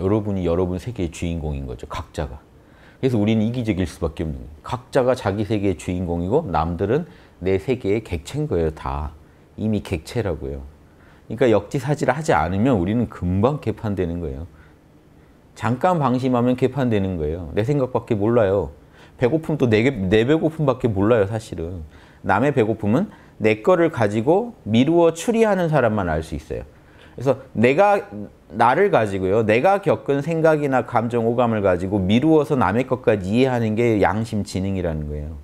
여러분이 여러분 세계의 주인공인 거죠. 각자가. 그래서 우리는 이기적일 수밖에 없는 거예요. 각자가 자기 세계의 주인공이고 남들은 내 세계의 객체인 거예요. 다. 이미 객체라고요. 그러니까 역지사지를 하지 않으면 우리는 금방 개판되는 거예요. 잠깐 방심하면 개판되는 거예요. 내 생각밖에 몰라요. 배고픔도 내, 내 배고픔밖에 몰라요. 사실은. 남의 배고픔은 내 거를 가지고 미루어 추리하는 사람만 알 수 있어요. 그래서 내가 나를 가지고요. 내가 겪은 생각이나 감정, 오감을 가지고 미루어서 남의 것까지 이해하는 게 양심 지능이라는 거예요.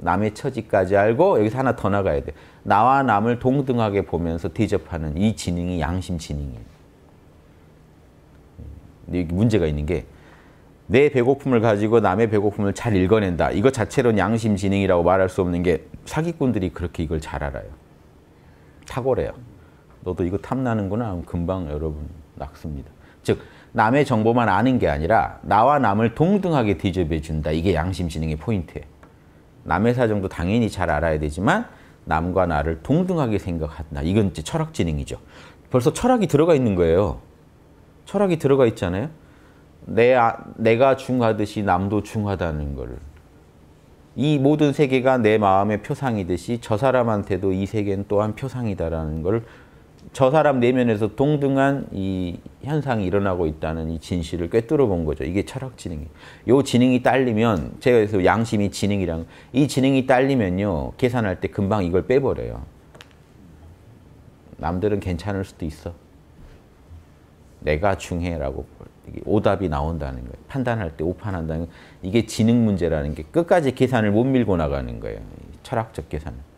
남의 처지까지 알고 여기서 하나 더 나가야 돼. 나와 남을 동등하게 보면서 대접하는 이 지능이 양심 지능이에요. 여기 문제가 있는 게 내 배고픔을 가지고 남의 배고픔을 잘 읽어낸다. 이것 자체로는 양심 지능이라고 말할 수 없는 게 사기꾼들이 그렇게 이걸 잘 알아요. 탁월해요. 너도 이거 탐나는구나 하면 금방 여러분 낙습니다. 즉 남의 정보만 아는 게 아니라 나와 남을 동등하게 대접해 준다. 이게 양심 지능의 포인트예요. 남의 사정도 당연히 잘 알아야 되지만 남과 나를 동등하게 생각한다. 이건 이제 철학 지능이죠. 벌써 철학이 들어가 있는 거예요. 철학이 들어가 있잖아요. 내, 아, 내가 중하듯이 남도 중하다는 거이 모든 세계가 내 마음의 표상이듯이 저 사람한테도 이 세계는 또한 표상이다라는 걸저 사람 내면에서 동등한 이 현상이 일어나고 있다는 이 진실을 꿰뚫어 본 거죠. 이게 철학 지능이에요. 요 지능이 딸리면 제가 그래서 양심이 지능이랑 이 지능이 딸리면요. 계산할 때 금방 이걸 빼버려요. 남들은 괜찮을 수도 있어. 내가 중해라고 오답이 나온다는 거예요. 판단할 때 오판한다는 거 이게 지능 문제라는 게 끝까지 계산을 못 밀고 나가는 거예요. 철학적 계산을.